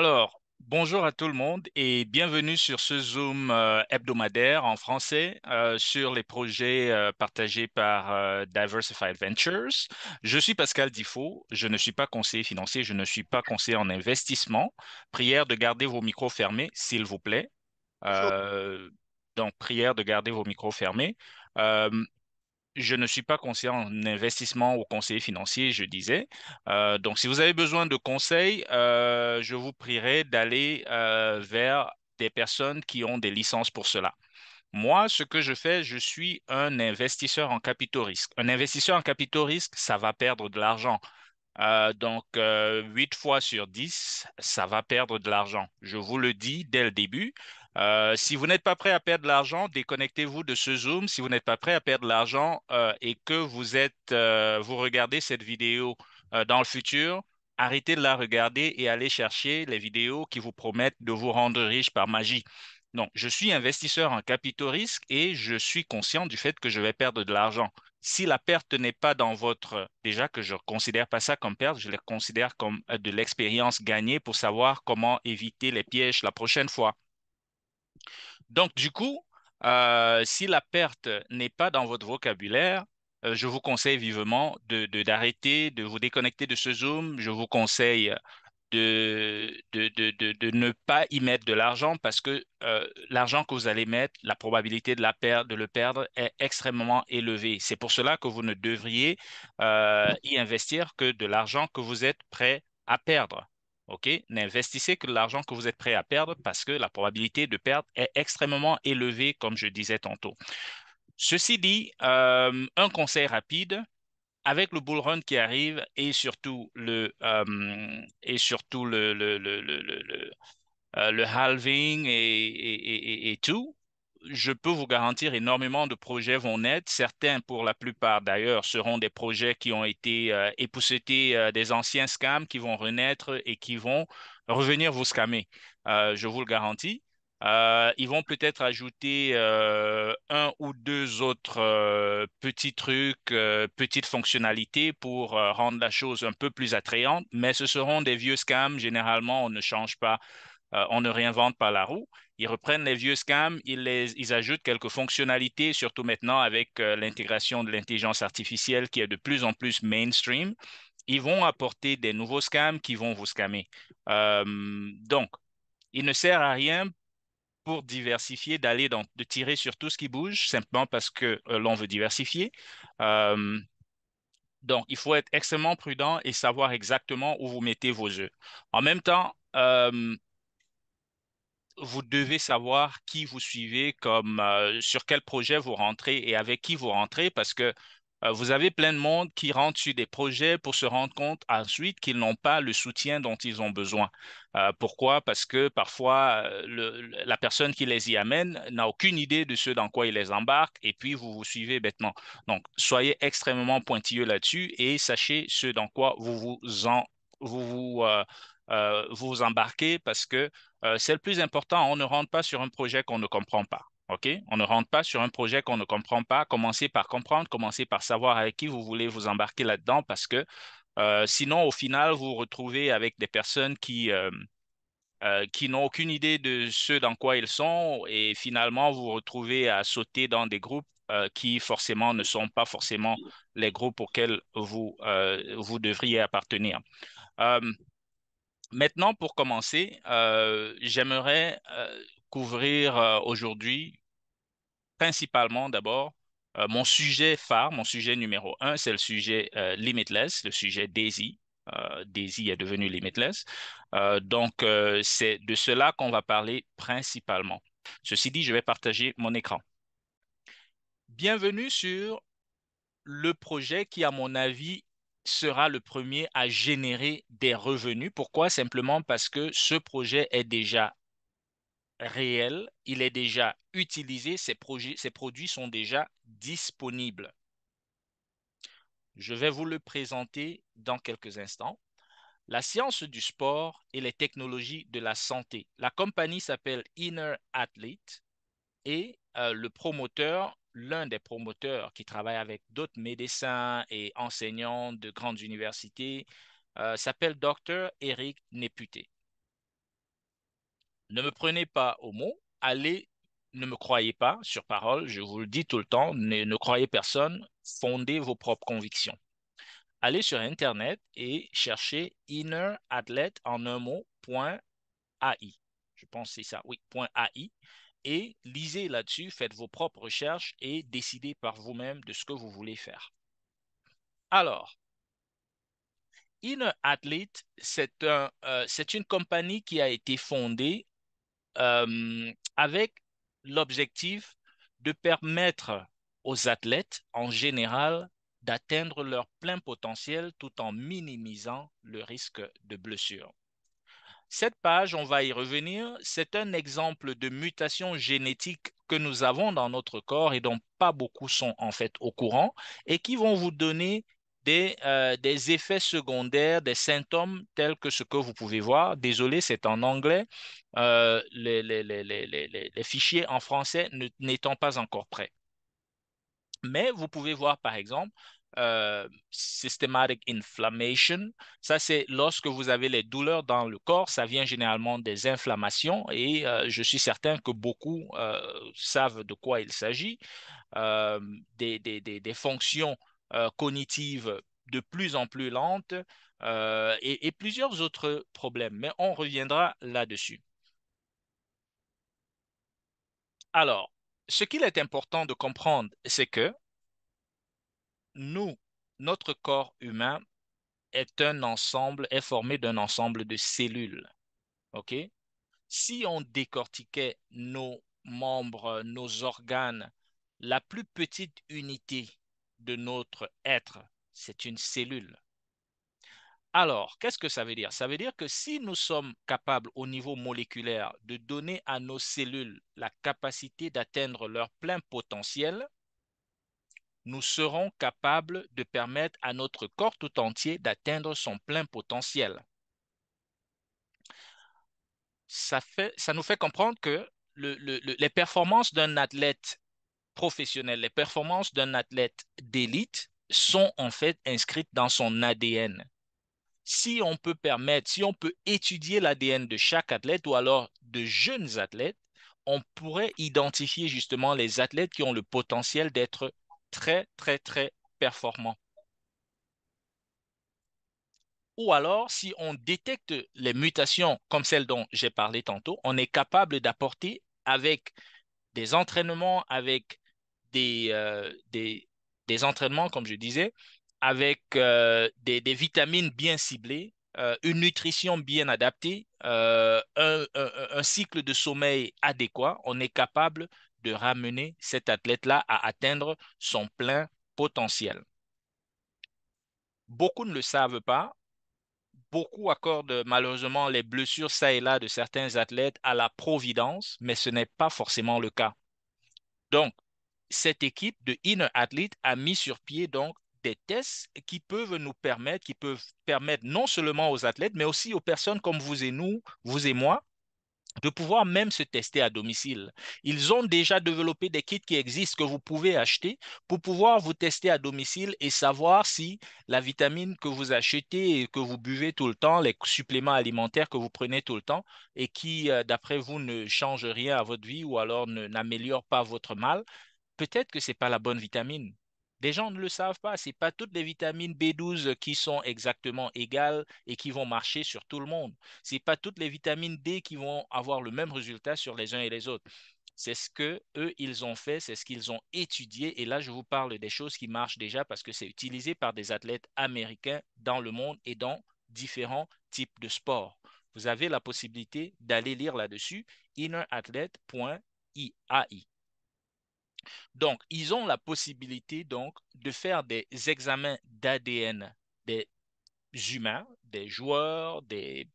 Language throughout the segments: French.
Alors, bonjour à tout le monde et bienvenue sur ce Zoom euh, hebdomadaire en français euh, sur les projets euh, partagés par Diversified Ventures. Je suis Pascal Diffo. je ne suis pas conseiller financier, je ne suis pas conseiller en investissement. Prière de garder vos micros fermés, s'il vous plaît. donc, prière de garder vos micros fermés je ne suis pas conseiller en investissement ou conseiller financier, je disais. Euh, donc, si vous avez besoin de conseils, euh, je vous prierai d'aller euh, vers des personnes qui ont des licences pour cela. Moi, ce que je fais, je suis un investisseur en capitaux risques. Un investisseur en capitaux risques, ça va perdre de l'argent. Euh, donc, 8 euh, fois sur 10, ça va perdre de l'argent. Je vous le dis dès le début. Euh, si vous n'êtes pas prêt à perdre de l'argent, déconnectez-vous de ce Zoom. Si vous n'êtes pas prêt à perdre de l'argent et que vous, êtes, vous regardez cette vidéo dans le futur, arrêtez de la regarder et allez chercher les vidéos qui vous promettent de vous rendre riche par magie. Donc, je suis investisseur en capitaux risques et je suis conscient du fait que je vais perdre de l'argent. Si la perte n'est pas dans votre, déjà que je ne considère pas ça comme perte, je le considère comme euh, de l'expérience gagnée pour savoir comment éviter les pièges la prochaine fois. Donc, du coup, euh, si la perte n'est pas dans votre vocabulaire, euh, je vous conseille vivement d'arrêter, de, d'arrêter, de, vous déconnecter de ce Zoom. Je vous conseille de, ne pas y mettre de l'argent parce que euh, l'argent que vous allez mettre, la probabilité de, la le perdre est extrêmement élevée. C'est pour cela que vous ne devriez euh, y investir que de l'argent que vous êtes prêt à perdre. OK N'investissez que de l'argent que vous êtes prêt à perdre parce que la probabilité de perdre est extrêmement élevée, comme je disais tantôt. Ceci dit, euh, un conseil rapide, avec le bull run qui arrive et surtout le, euh, et surtout le, le, le, euh, halving et, tout, je peux vous garantir énormément de projets vont naître. Certains, pour la plupart d'ailleurs, seront des projets qui ont été euh, époussetés des anciens scams qui vont renaître et qui vont revenir vous scammer. je vous le garantis. Euh, ils vont peut-être ajouter euh, un ou deux autres euh, petits trucs, petites fonctionnalités pour rendre la chose un peu plus attrayante, mais ce seront des vieux scams. Généralement, on ne change pas, on ne réinvente pas la roue. Ils reprennent les vieux scams, ils, les, ils ajoutent quelques fonctionnalités, surtout maintenant avec l'intégration de l'intelligence artificielle qui est de plus en plus mainstream. Ils vont apporter des nouveaux scams qui vont vous scammer. donc, il ne sert à rien diversifier, d'aller dans, de tirer sur tout ce qui bouge, simplement parce que euh, l'on veut diversifier. Euh, donc, il faut être extrêmement prudent et savoir exactement où vous mettez vos œufs. En même temps, euh, vous devez savoir qui vous suivez, comme sur quel projet vous rentrez et avec qui vous rentrez, parce que euh, vous avez plein de monde qui rentre sur des projets pour se rendre compte ensuite qu'ils n'ont pas le soutien dont ils ont besoin. Euh, pourquoi? Parce que parfois, euh, la personne qui les y amène n'a aucune idée de ce dans quoi ils les embarquent et puis vous vous suivez bêtement. Donc, soyez extrêmement pointilleux là-dessus et sachez ce dans quoi vous vous embarquez parce que c'est le plus important. On ne rentre pas sur un projet qu'on ne comprend pas. OK? On ne rentre pas sur un projet qu'on ne comprend pas. Commencez par comprendre, commencez par savoir avec qui vous voulez vous embarquer là-dedans parce que euh, sinon, au final, vous vous retrouvez avec des personnes qui, euh, euh, qui n'ont aucune idée de ce dans quoi ils sont et finalement, vous vous retrouvez à sauter dans des groupes qui forcément ne sont pas forcément les groupes auxquels vous, vous devriez appartenir. Maintenant, pour commencer, j'aimerais couvrir euh, aujourd'hui principalement d'abord euh, mon sujet phare, mon sujet numéro un, c'est le sujet euh, Limitless, le sujet Daisy. Daisy est devenu Limitless. donc, c'est de cela qu'on va parler principalement. Ceci dit, je vais partager mon écran. Bienvenue sur le projet qui, à mon avis, sera le premier à générer des revenus. Pourquoi Simplement parce que ce projet est déjà réel, il est déjà utilisé, ces, projets, produits sont déjà disponibles. Je vais vous le présenter dans quelques instants. La science du sport et les technologies de la santé. La compagnie s'appelle Inner Athlete et euh, le promoteur, l'un des promoteurs qui travaille avec d'autres médecins et enseignants de grandes universités, euh, s'appelle Dr. Eric Néputé. Ne me prenez pas au mot, allez, ne me croyez pas, sur parole, je vous le dis tout le temps, ne, croyez personne, fondez vos propres convictions. Allez sur Internet et cherchez Inner en un mot, AI. Je pense c'est ça, oui, point AI. Et lisez là-dessus, faites vos propres recherches et décidez par vous-même de ce que vous voulez faire. Alors, Inner Athlete, c'est un, euh, une compagnie qui a été fondée euh, avec l'objectif de permettre aux athlètes en général d'atteindre leur plein potentiel tout en minimisant le risque de blessure. Cette page, on va y revenir, c'est un exemple de mutation génétique que nous avons dans notre corps et dont pas beaucoup sont en fait au courant et qui vont vous donner euh, des, effets secondaires, des symptômes tels que ce que vous pouvez voir. Désolé, c'est en anglais. Euh, les, fichiers en français n'étant pas encore prêts. Mais vous pouvez voir, par exemple, euh, systematic inflammation. Ça, c'est lorsque vous avez les douleurs dans le corps. Ça vient généralement des inflammations et je suis certain que beaucoup savent de quoi il s'agit. des, fonctions euh, cognitive de plus en plus lente euh, et, et, plusieurs autres problèmes. Mais on reviendra là-dessus. Alors, ce qu'il est important de comprendre, c'est que nous, notre corps humain est un ensemble, est formé d'un ensemble de cellules. OK? Si on décortiquait nos membres, nos organes, la plus petite unité de notre être. C'est une cellule. Alors, qu'est-ce que ça veut dire Ça veut dire que si nous sommes capables au niveau moléculaire de donner à nos cellules la capacité d'atteindre leur plein potentiel, nous serons capables de permettre à notre corps tout entier d'atteindre son plein potentiel. Ça, fait, ça, nous fait comprendre que les performances d'un athlète les performances d'un athlète d'élite sont en fait inscrites dans son ADN. Si on peut permettre, si on peut étudier l'ADN de chaque athlète ou alors de jeunes athlètes, on pourrait identifier justement les athlètes qui ont le potentiel d'être très, très, très performants. Ou alors, si on détecte les mutations comme celles dont j'ai parlé tantôt, on est capable d'apporter avec des entraînements, avec euh, des, des, entraînements, comme je disais, avec euh, des, vitamines bien ciblées, euh, une nutrition bien adaptée, un, un, cycle de sommeil adéquat, on est capable de ramener cet athlète-là à atteindre son plein potentiel. Beaucoup ne le savent pas. Beaucoup accordent malheureusement les blessures ça et là de certains athlètes à la providence, mais ce n'est pas forcément le cas. Donc, cette équipe de Inner Athlete a mis sur pied donc des tests qui peuvent nous permettre, qui peuvent permettre non seulement aux athlètes, mais aussi aux personnes comme vous et nous, vous et moi, de pouvoir même se tester à domicile. Ils ont déjà développé des kits qui existent que vous pouvez acheter pour pouvoir vous tester à domicile et savoir si la vitamine que vous achetez et que vous buvez tout le temps, les suppléments alimentaires que vous prenez tout le temps et qui, euh, d'après vous, ne changent rien à votre vie ou alors n'améliorent pas votre mal, peut-être que ce n'est pas la bonne vitamine. Des gens ne le savent pas. Ce n'est pas toutes les vitamines B12 qui sont exactement égales et qui vont marcher sur tout le monde. Ce n'est pas toutes les vitamines D qui vont avoir le même résultat sur les uns et les autres. C'est ce que eux ils ont fait, c'est ce qu'ils ont étudié. Et là, je vous parle des choses qui marchent déjà parce que c'est utilisé par des athlètes américains dans le monde et dans différents types de sports. Vous avez la possibilité d'aller lire là-dessus innerathlete.iai. Donc, ils ont la possibilité donc de faire des examens d'ADN des humains, des joueurs, des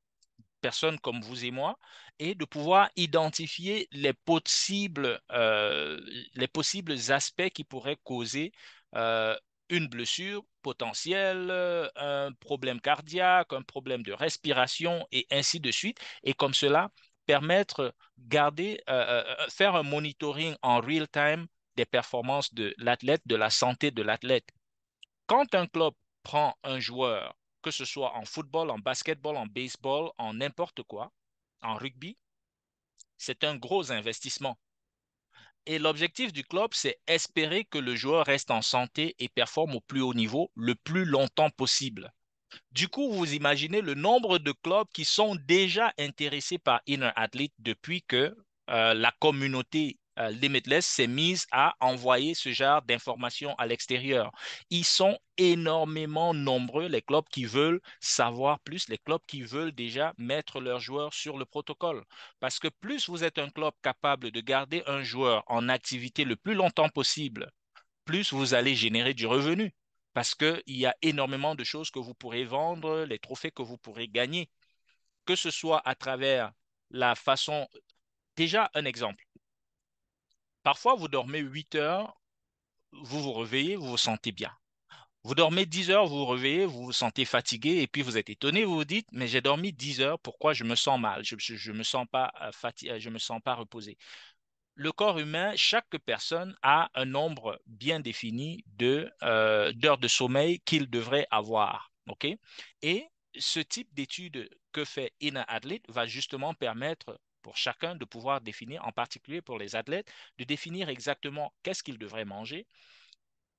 personnes comme vous et moi, et de pouvoir identifier les possibles, euh, les possibles aspects qui pourraient causer euh, une blessure potentielle, un problème cardiaque, un problème de respiration, et ainsi de suite. Et comme cela, permettre, garder, euh, faire un monitoring en real time des performances de l'athlète, de la santé de l'athlète. Quand un club prend un joueur, que ce soit en football, en basketball, en baseball, en n'importe quoi, en rugby, c'est un gros investissement. Et l'objectif du club, c'est espérer que le joueur reste en santé et performe au plus haut niveau le plus longtemps possible. Du coup, vous imaginez le nombre de clubs qui sont déjà intéressés par Inner Athlete depuis que euh, la communauté euh, Limitless s'est mise à envoyer ce genre d'informations à l'extérieur. Ils sont énormément nombreux, les clubs qui veulent savoir plus, les clubs qui veulent déjà mettre leurs joueurs sur le protocole. Parce que plus vous êtes un club capable de garder un joueur en activité le plus longtemps possible, plus vous allez générer du revenu. Parce qu'il y a énormément de choses que vous pourrez vendre, les trophées que vous pourrez gagner. Que ce soit à travers la façon... Déjà, un exemple Parfois, vous dormez 8 heures, vous vous réveillez, vous vous sentez bien. Vous dormez 10 heures, vous vous réveillez, vous vous sentez fatigué et puis vous êtes étonné, vous vous dites, mais j'ai dormi 10 heures, pourquoi je me sens mal Je ne me, sens pas euh, euh, je me sens pas reposé. Le corps humain, chaque personne a un nombre bien défini euh, d'heures de, de sommeil qu'il devrait avoir. et ce type d'étude que fait Ina Athlete va justement permettre pour chacun de pouvoir définir, en particulier pour les athlètes, de définir exactement qu'est-ce qu'ils devraient manger,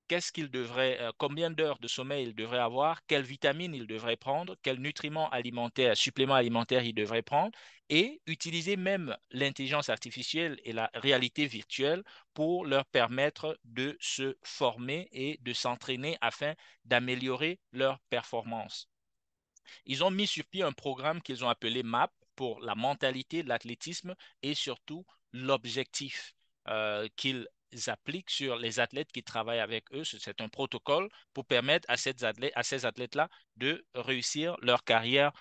qu'est-ce qu'ils devraient, euh, combien d'heures de sommeil ils devraient avoir, quelles vitamines ils devraient prendre, quels nutriments alimentaires, suppléments alimentaires ils devraient prendre, et utiliser même l'intelligence artificielle et la réalité virtuelle pour leur permettre de se former et de s'entraîner afin d'améliorer leur performance. Ils ont mis sur pied un programme qu'ils ont appelé MAP, pour la mentalité de l'athlétisme et surtout l'objectif euh, qu'ils appliquent sur les athlètes qui travaillent avec eux. C'est un protocole pour permettre à, à ces athlètes-là de réussir leur carrière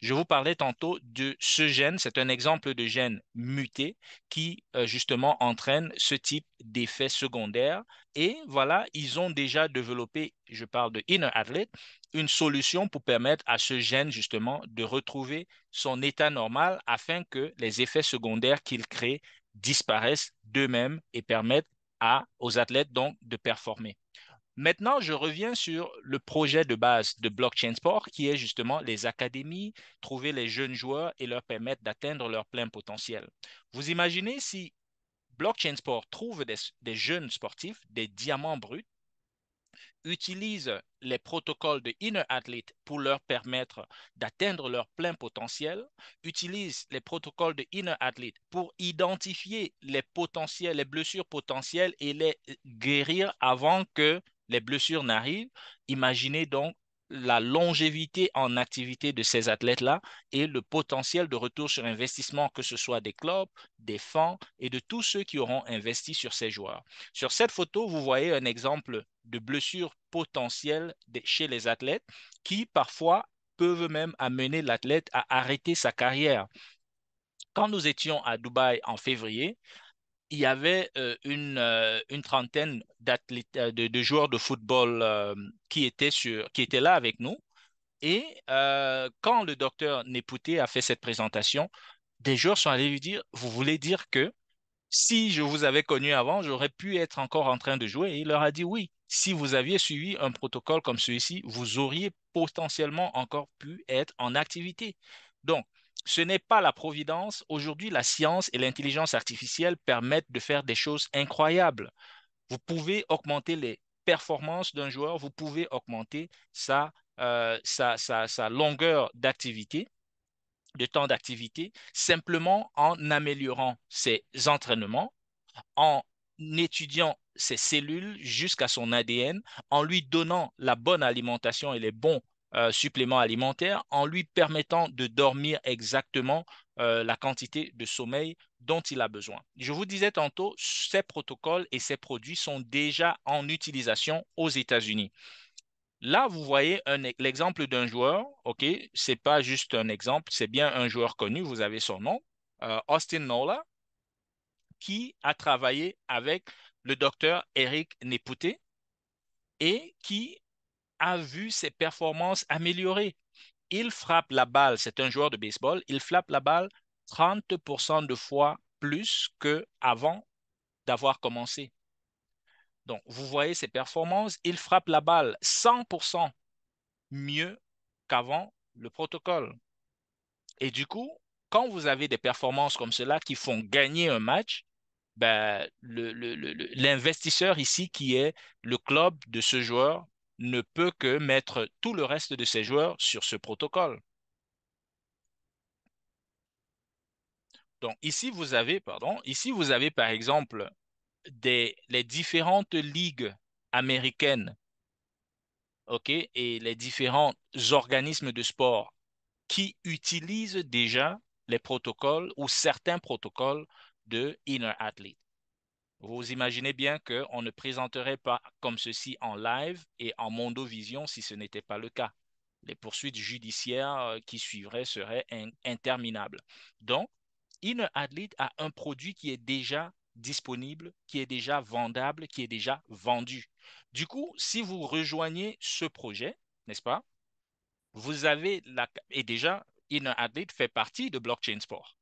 je vous parlais tantôt de ce gène, c'est un exemple de gène muté qui euh, justement entraîne ce type d'effet secondaire. Et voilà, ils ont déjà développé, je parle de Inner Athlete, une solution pour permettre à ce gène justement de retrouver son état normal afin que les effets secondaires qu'il crée disparaissent d'eux-mêmes et permettent à, aux athlètes donc de performer. Maintenant, je reviens sur le projet de base de Blockchain Sport, qui est justement les académies, trouver les jeunes joueurs et leur permettre d'atteindre leur plein potentiel. Vous imaginez si Blockchain Sport trouve des, jeunes sportifs, des diamants bruts, utilise les protocoles de Inner Athlete pour leur permettre d'atteindre leur plein potentiel, utilise les protocoles de Inner Athlete pour identifier les potentiels, les blessures potentielles et les guérir avant que les blessures n'arrivent, imaginez donc la longévité en activité de ces athlètes-là et le potentiel de retour sur investissement, que ce soit des clubs, des fans et de tous ceux qui auront investi sur ces joueurs. Sur cette photo, vous voyez un exemple de blessure potentielle chez les athlètes qui parfois peuvent même amener l'athlète à arrêter sa carrière. Quand nous étions à Dubaï en février, il y avait euh, une, euh, une, trentaine euh, de, de, joueurs de football qui, étaient sur, qui étaient là avec nous. Et quand le docteur Nepouté a fait cette présentation, des joueurs sont allés lui dire, vous voulez dire que si je vous avais connu avant, j'aurais pu être encore en train de jouer. Et il leur a dit, oui, si vous aviez suivi un protocole comme celui-ci, vous auriez potentiellement encore pu être en activité. Donc, ce n'est pas la providence. Aujourd'hui, la science et l'intelligence artificielle permettent de faire des choses incroyables. Vous pouvez augmenter les performances d'un joueur, vous pouvez augmenter sa, euh, longueur d'activité, de temps d'activité, simplement en améliorant ses entraînements, en étudiant ses cellules jusqu'à son ADN, en lui donnant la bonne alimentation et les bons euh, supplément alimentaire en lui permettant de dormir exactement euh, la quantité de sommeil dont il a besoin. Je vous disais tantôt, ces protocoles et ces produits sont déjà en utilisation aux États-Unis. Là, vous voyez l'exemple d'un joueur, OK, ce n'est pas juste un exemple, c'est bien un joueur connu, vous avez son nom, euh, Austin Nola, qui a travaillé avec le docteur Eric Nepouté et qui a vu ses performances améliorées. Il frappe la balle, c'est un joueur de baseball, il frappe la balle 30% de fois plus qu'avant d'avoir commencé. Donc, vous voyez ses performances, il frappe la balle 100% mieux qu'avant le protocole. Et du coup, quand vous avez des performances comme cela qui font gagner un match, ben, l'investisseur ici qui est le club de ce joueur ne peut que mettre tout le reste de ses joueurs sur ce protocole. Donc ici, vous avez, pardon, ici, vous avez par exemple les différentes ligues américaines ok, et les différents organismes de sport qui utilisent déjà les protocoles ou certains protocoles de Inner Athlete. Vous imaginez bien qu'on ne présenterait pas comme ceci en live et en mondovision si ce n'était pas le cas. Les poursuites judiciaires euh, qui suivraient seraient interminables. Donc, InnerAdLead a un produit qui est déjà disponible, qui est déjà vendable, qui est déjà vendu. Du coup, si vous rejoignez ce projet, n'est-ce pas, vous avez la... Et déjà, fait partie de Blockchain Sport.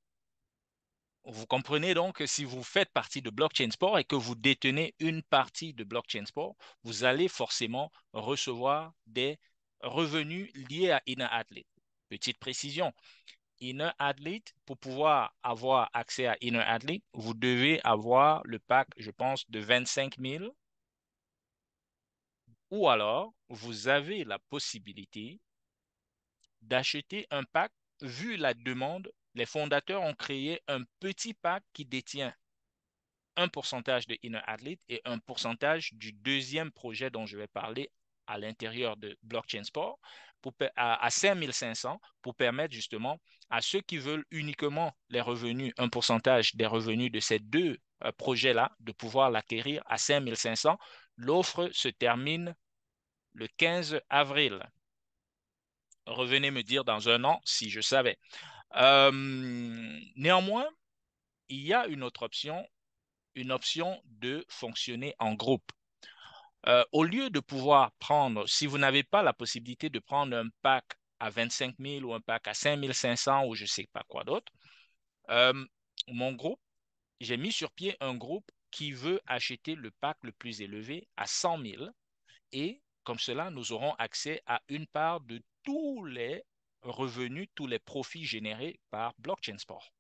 Vous comprenez donc que si vous faites partie de Blockchain Sport et que vous détenez une partie de Blockchain Sport, vous allez forcément recevoir des revenus liés à Inner Athlete. Petite précision, Inner Athlete, pour pouvoir avoir accès à Inner Athlete, vous devez avoir le pack, je pense, de 25 000. Ou alors, vous avez la possibilité d'acheter un pack vu la demande les fondateurs ont créé un petit pack qui détient un pourcentage de Inner Athlete et un pourcentage du deuxième projet dont je vais parler à l'intérieur de Blockchain Sport pour, à, 5500 pour permettre justement à ceux qui veulent uniquement les revenus, un pourcentage des revenus de ces deux euh, projets-là, de pouvoir l'acquérir à 5500. L'offre se termine le 15 avril. Revenez me dire dans un an si je savais. Euh, néanmoins, il y a une autre option, une option de fonctionner en groupe. Euh, au lieu de pouvoir prendre, si vous n'avez pas la possibilité de prendre un pack à 25 000 ou un pack à 5 500 ou je ne sais pas quoi d'autre, euh, mon groupe, j'ai mis sur pied un groupe qui veut acheter le pack le plus élevé à 100 000 et comme cela, nous aurons accès à une part de tous les revenus, tous les profits générés par Blockchain Sport.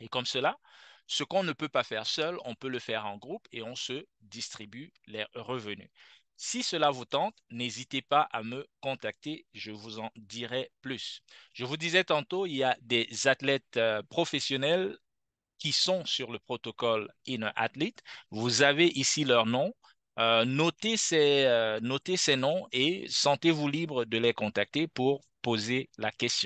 Et comme cela, ce qu'on ne peut pas faire seul, on peut le faire en groupe et on se distribue les revenus. Si cela vous tente, n'hésitez pas à me contacter, je vous en dirai plus. Je vous disais tantôt, il y a des athlètes euh, professionnels qui sont sur le protocole Athlete. Vous avez ici leur nom. Euh, notez, ces, euh, notez ces noms et sentez-vous libre de les contacter pour poser la question.